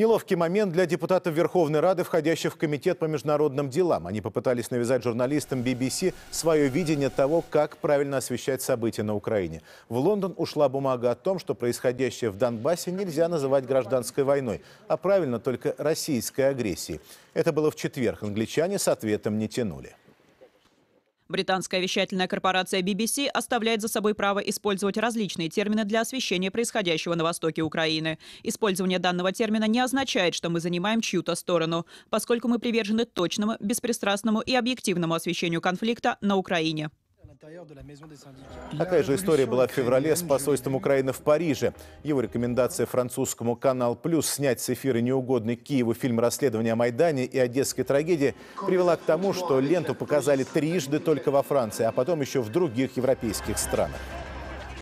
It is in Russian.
Неловкий момент для депутатов Верховной Рады, входящих в Комитет по международным делам. Они попытались навязать журналистам BBC свое видение того, как правильно освещать события на Украине. В Лондон ушла бумага о том, что происходящее в Донбассе нельзя называть гражданской войной, а правильно только российской агрессией. Это было в четверг. Англичане с ответом не тянули. Британская вещательная корпорация BBC оставляет за собой право использовать различные термины для освещения происходящего на востоке Украины. Использование данного термина не означает, что мы занимаем чью-то сторону, поскольку мы привержены точному, беспристрастному и объективному освещению конфликта на Украине. Такая же история была в феврале с посольством Украины в Париже. Его рекомендация французскому «Канал Плюс» снять с эфира неугодный Киеву фильм расследования о Майдане» и «Одесской трагедии» привела к тому, что ленту показали трижды только во Франции, а потом еще в других европейских странах.